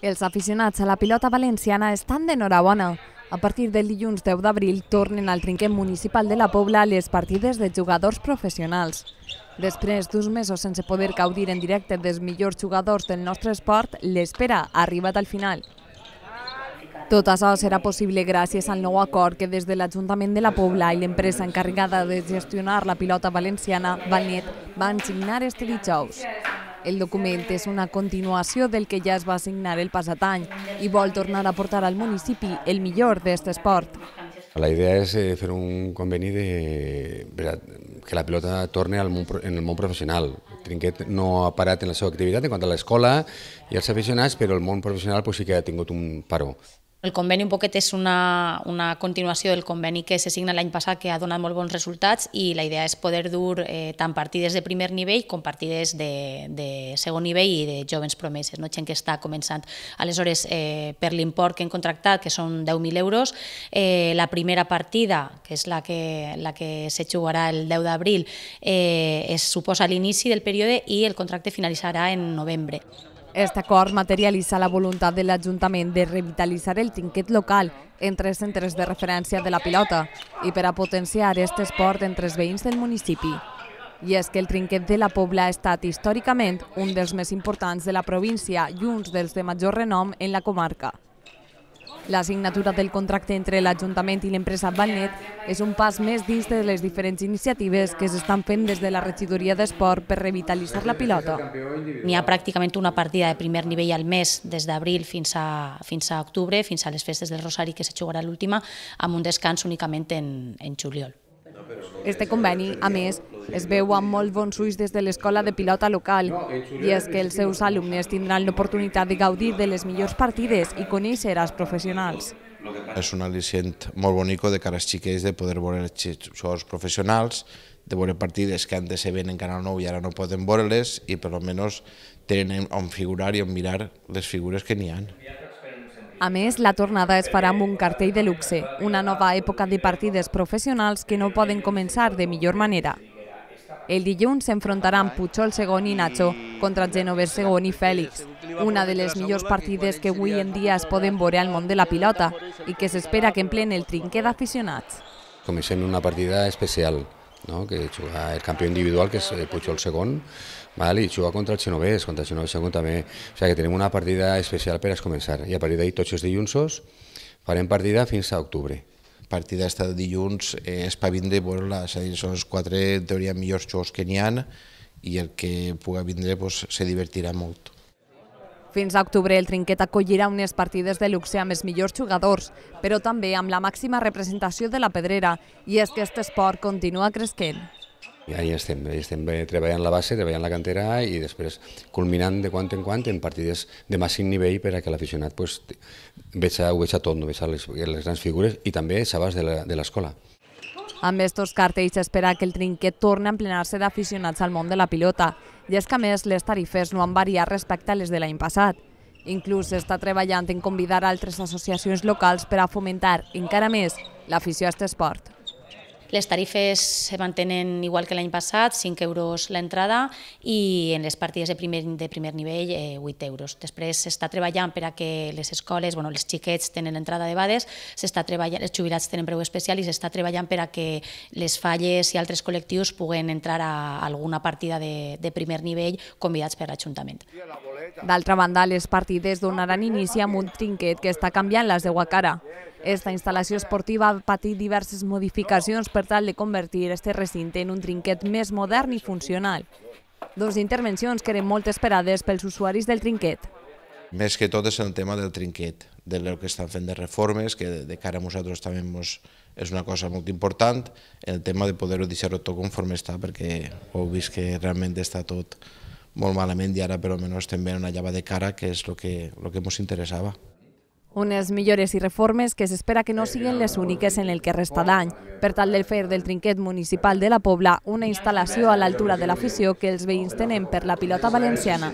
Els aficionats a la pilota valenciana estan d'enhorabona. A partir del dilluns 10 d'abril tornen al trinquet municipal de la Pobla les partides de jugadors professionals. Després d'uns mesos sense poder gaudir en directe dels millors jugadors del nostre esport, l'espera ha arribat al final. Tot això serà possible gràcies al nou acord que des de l'Ajuntament de la Pobla i l'empresa encarregada de gestionar la pilota valenciana, Valnet, van signar este dijous. El document és una continuació del que ja es va signar el passat any i vol tornar a portar al municipi el millor d'aquest esport. La idea és eh, fer un conveni de, que la pilota torni al món, en el món professional. Trinquet no ha parat en la seva activitat en quant a l'escola i els aficionats, però el món professional pues, sí que ha tingut un paró. El conveni un poquet és una, una continuació del conveni que se signa l'any passat que ha donat molt bons resultats i la idea és poder dur eh, tant partides de primer nivell com partides de, de segon nivell i de jovens promeses, no? gent que està començant. Aleshores, eh, per l'import que hem contractat, que són 10.000 euros, eh, la primera partida, que és la que, la que se jugarà el 10 d'abril, eh, es suposa l'inici del període i el contracte finalitzarà en novembre. Aquest acord materialitza la voluntat de l'Ajuntament de revitalitzar el trinquet local entre els centres de referència de la pilota i per a potenciar aquest esport entre els veïns del municipi. I és que el trinquet de la Pobla ha estat històricament un dels més importants de la província i uns dels de major renom en la comarca. La signatura del contracte entre l'Ajuntament i l'empresa Valnet és un pas més dins de les diferents iniciatives que s'estan fent des de la regidoria d'esport per revitalitzar la pilota. N'hi ha pràcticament una partida de primer nivell al mes, des d'abril fins, a, fins a octubre, fins a les festes del Rosari, que se jugarà l'última, amb un descans únicament en, en juliol. Este conveni, a més, es veu amb molt bons ulls des de l'escola de pilota local, i és que els seus alumnes tindran l'oportunitat de gaudir de les millors partides i conèixer els professionals. És un al·licient molt bonic de cara als xiquets de poder veure jugadors professionals, de veure partides que antes ser ben en Canal 9 i ara no poden veure-les i per almenys tenen on figurar i on mirar les figures que n'hi han. A més, la tornada es farà amb un cartell de luxe, una nova època de partides professionals que no poden començar de millor manera. El dilluns s'enfrontaran Puigol II i Nacho contra Genover II i Fèlix, una de les millors partides que avui en dia es poden veure al món de la pilota i que s'espera que empleen el trinquet d'aficionats. Comencem una partida especial, no? que juga el campió individual, que és el eh, segon, val? i juga contra el Xenovés, contra el Xenovés segon també. O sigui que tenim una partida especial per a començar, i a partir d'ahir tots els dilluns farem partida fins a octubre partida esta de dilluns eh, és per vindre, bueno, la, és a dir, són els quatre, en teoria, millors jocs que n'hi ha i el que puga vindre pues, se divertirà molt. Fins a octubre, el Trinquet acollirà unes partides de luxe amb els millors jugadors, però també amb la màxima representació de la pedrera, i és que aquest esport continua cresquent. I ahí estem, estem treballant la base, treballant la cantera i després culminant de quant en quant en partides de màxim nivell per a que l'aficionat pues, veja, ho veja tot, no veja les, les grans figures i també sabàs de l'escola. Amb estos cartells s'espera que el trinquet torni a emplenar-se d'aficionats al món de la pilota, i és que a més les tarifes no han variat respecte a les de l'any passat. Inclús s'està treballant en convidar altres associacions locals per a fomentar encara més l'afició a aquest esport. Les tarifes se mantenen igual que l'any passat, 5 euros l'entrada i en les partides de primer, de primer nivell eh, 8 euros. Després s'està treballant per a que les escoles, bueno, els xiquets tenen l'entrada de bades, s'està treballant, els jubilats tenen preu especial i s'està treballant per a que les falles i altres col·lectius puguen entrar a alguna partida de, de primer nivell convidats per l'Ajuntament. D'altra banda, les partides donaran inici amb un trinquet que està canviant la seva cara. Esta instal·lació esportiva ha patit diverses modificacions per tal de convertir este recinte en un trinquet més modern i funcional. Dos intervencions que eren molt esperades pels usuaris del trinquet. Més que tot és el tema del trinquet, de lo que estan fent de reformes, que de cara a nosaltres també és una cosa molt important, el tema de poder-ho deixar tot conforme està, perquè heu vist que realment està tot molt malament i ara però almenys també una llava de cara que és el que, el que ens interessava. Unes millores i reformes que s'espera que no siguin les úniques en el que resta d'any, per tal de fer del trinquet municipal de la Pobla una instal·lació a l'altura de l'afició que els veïns tenen per la pilota valenciana.